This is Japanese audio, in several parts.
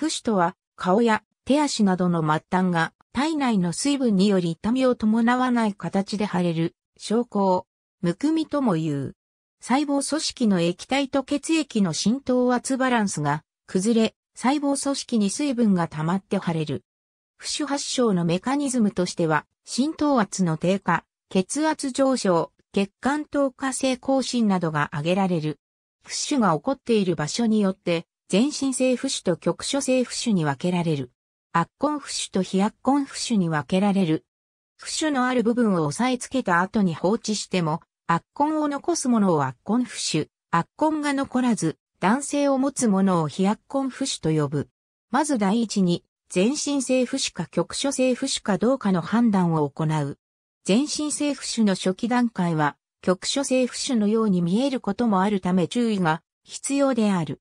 浮腫とは、顔や手足などの末端が体内の水分により痛みを伴わない形で腫れる、症候、むくみとも言う。細胞組織の液体と血液の浸透圧バランスが崩れ、細胞組織に水分が溜まって腫れる。不腫発症のメカニズムとしては、浸透圧の低下、血圧上昇、血管透過性更新などが挙げられる。不腫が起こっている場所によって、全身性浮腫と局所性浮腫に分けられる。圧根浮腫と非圧根浮腫に分けられる。浮腫のある部分を押さえつけた後に放置しても、圧根を残すものを圧根浮腫、圧根が残らず、男性を持つものを非圧根浮腫と呼ぶ。まず第一に、全身性浮腫か局所性浮腫かどうかの判断を行う。全身性浮腫の初期段階は、局所性浮腫のように見えることもあるため注意が必要である。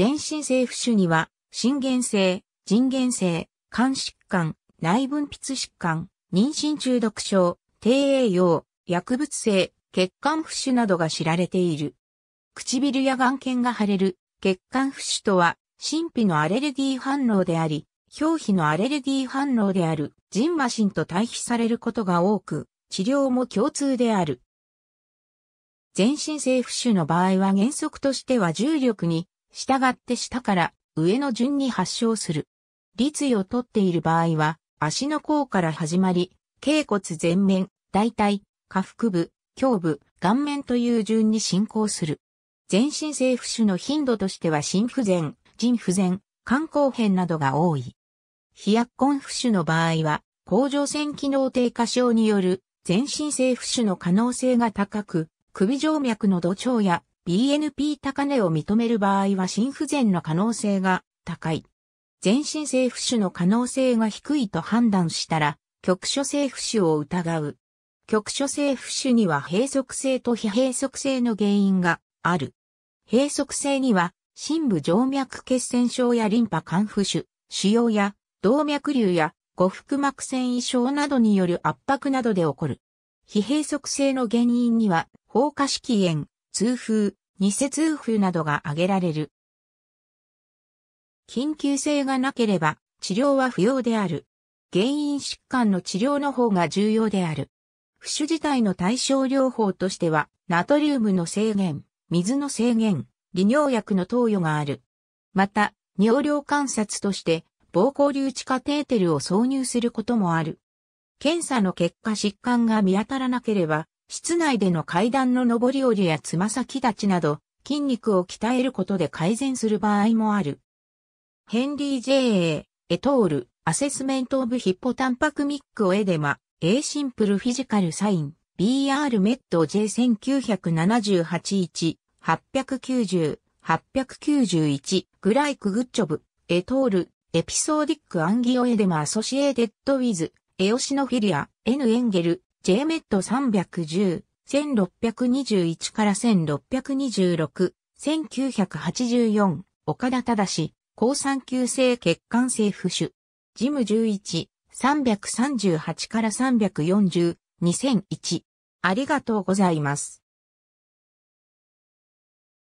全身性不種には、心源性、人間性、肝疾患、内分泌疾患、妊娠中毒症、低栄養、薬物性、血管不腫などが知られている。唇や眼圏が腫れる、血管不腫とは、神秘のアレルギー反応であり、表皮のアレルギー反応である、ジンマシンと対比されることが多く、治療も共通である。全身性不腫の場合は原則としては重力に従って下から上の順に発症する。立位をとっている場合は、足の甲から始まり、頸骨前面、大腿、下腹部、胸部、顔面という順に進行する。全身性不腫の頻度としては心不全、腎不全、肝硬変などが多い。飛躍根不腫の場合は、甲状腺機能低下症による全身性不腫の可能性が高く、首静脈の土腸や BNP 高値を認める場合は心不全の可能性が高い。全身性不腫の可能性が低いと判断したら、局所性不腫を疑う。局所性不腫には閉塞性と非閉塞性の原因がある。閉塞性には、深部静脈血栓症やリンパ管不腫、腫瘍や動脈瘤や五腹膜腺異症などによる圧迫などで起こる。非閉塞性の原因には、放火式炎、痛風、偽通風などが挙げられる。緊急性がなければ治療は不要である。原因疾患の治療の方が重要である。不死自体の対症療法としては、ナトリウムの制限、水の制限、利尿薬の投与がある。また、尿量観察として、膀胱留地カテーテルを挿入することもある。検査の結果疾患が見当たらなければ、室内での階段の上り下りやつま先立ちなど、筋肉を鍛えることで改善する場合もある。ヘンリー・ J.A. エトール、アセスメント・オブ・ヒッポタンパクミック・オエデマ、A シンプル・フィジカル・サイン、BR メット J1978-1、890、891、グライク・グッチョブ、エトール、エピソーディック・アンギオエデマ・アソシエーテッド・ウィズ、エオシノフィリア、N・ エンゲル、ジェーメット310、1621から1626、1984、岡田正、し、高酸球性血管性浮腫。ジム11、338から340、2001。ありがとうございます。